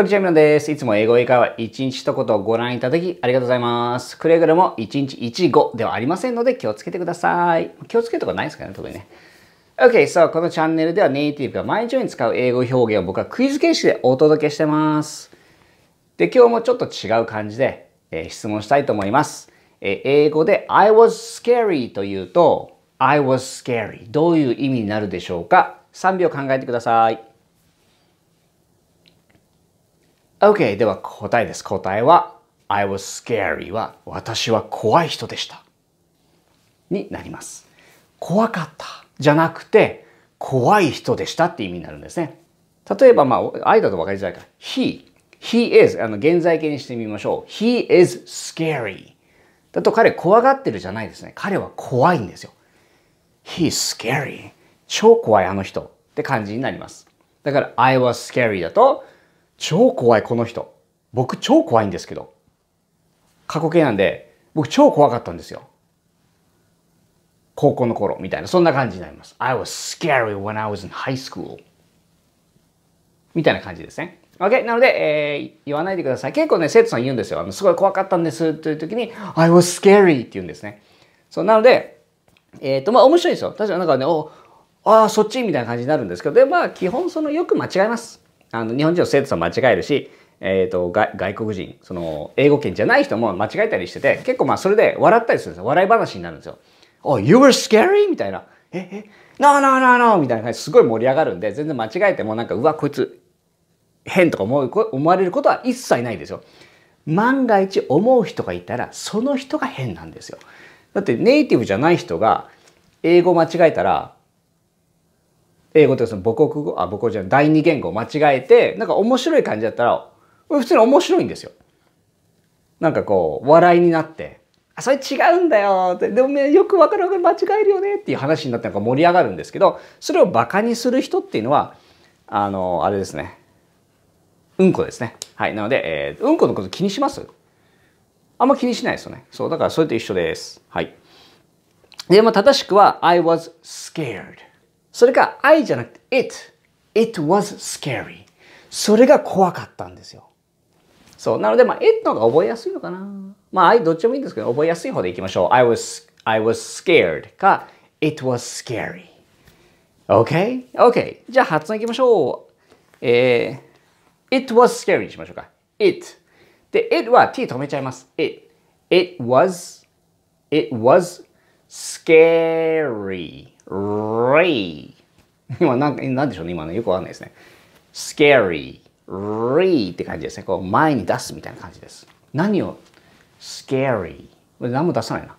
こんにちは、みです。いつも英語英会話一日一言をご覧いただきありがとうございます。くれぐれも一日一語ではありませんので気をつけてください。気をつけるとかないですかね、特にね。OK, so このチャンネルではネイティブが毎日に使う英語表現を僕はクイズ形式でお届けしてます。で、今日もちょっと違う感じで、えー、質問したいと思います。えー、英語で I was scary というと I was scary どういう意味になるでしょうか ?3 秒考えてください。OK、では答えです。答えは I was scary は私は怖い人でした。になります。怖かったじゃなくて怖い人でしたって意味になるんですね。例えば、まあ、I だと分かりづらいから He, he is あの現在形にしてみましょう。He is scary だと彼怖がってるじゃないですね。彼は怖いんですよ。He is scary 超怖いあの人って感じになります。だから I was scary だと超怖いこの人。僕超怖いんですけど。過去形なんで、僕超怖かったんですよ。高校の頃みたいな、そんな感じになります。I was scary when I was in high school. みたいな感じですね。OK? なので、えー、言わないでください。結構ね、生徒さん言うんですよ。あのすごい怖かったんですという時に、I was scary って言うんですね。そう、なので、えっ、ー、と、まあ面白いですよ。確かになんかね、おああ、そっちみたいな感じになるんですけど、で、まあ基本そのよく間違えます。あの日本人の生徒さん間違えるし、えーと、外国人その英語圏じゃない人も間違えたりしてて結構まあそれで笑ったりするんですよ笑い話になるんですよ。お、oh, you were scary? みたいな。ええ ?No, no, no, no! みたいな感じですごい盛り上がるんで、全然間違えてもなんか、うわ、こいつ変とか思う思われることは一切ないですよ。万が一思う人がいたら、その人が変なんですよ。だってネイティブじゃない人が英語間違えたら、英語とその母国語あ母国じゃない第二言語を間違えてなんか面白い感じだったら普通に面白いんですよ。なんかこう笑いになって「あそれ違うんだよ」って「でも、ね、よくわかるわかる間違えるよね」っていう話になってなんか盛り上がるんですけどそれを馬鹿にする人っていうのはあのあれですねうんこですね。はい、なので、えー、うんこのこと気にしますあんま気にしないですよね。そうだからそれと一緒です。はい。でまあ正しくは「I was scared」。それか I じゃなくて it。It was scary. それが怖かったんですよ。そう。なので、まあ、it の方が覚えやすいのかな。まあ、I どっちもいいんですけど、覚えやすい方でいきましょう。I was, I was scared か It was scary. Okay? Okay. じゃあ発音いきましょう。えー、It was scary にしましょうか。It。で、It は t 止めちゃいます。It。It was, it was scary. r a 今なんか、なんでしょうね、今ね、よくわかんないですね。scary, re って感じですね。こう前に出すみたいな感じです。何を scary。これ何も出さないな。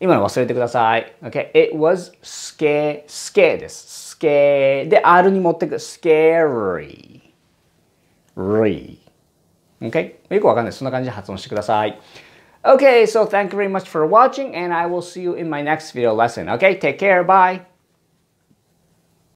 今の忘れてください。Okay? It was scare, scare です。scare で R に持ってく。scary, re。Okay? よくわかんない。そんな感じで発音してください。Okay, so thank you very much for watching and I will see you in my next video lesson. Okay, take care, bye.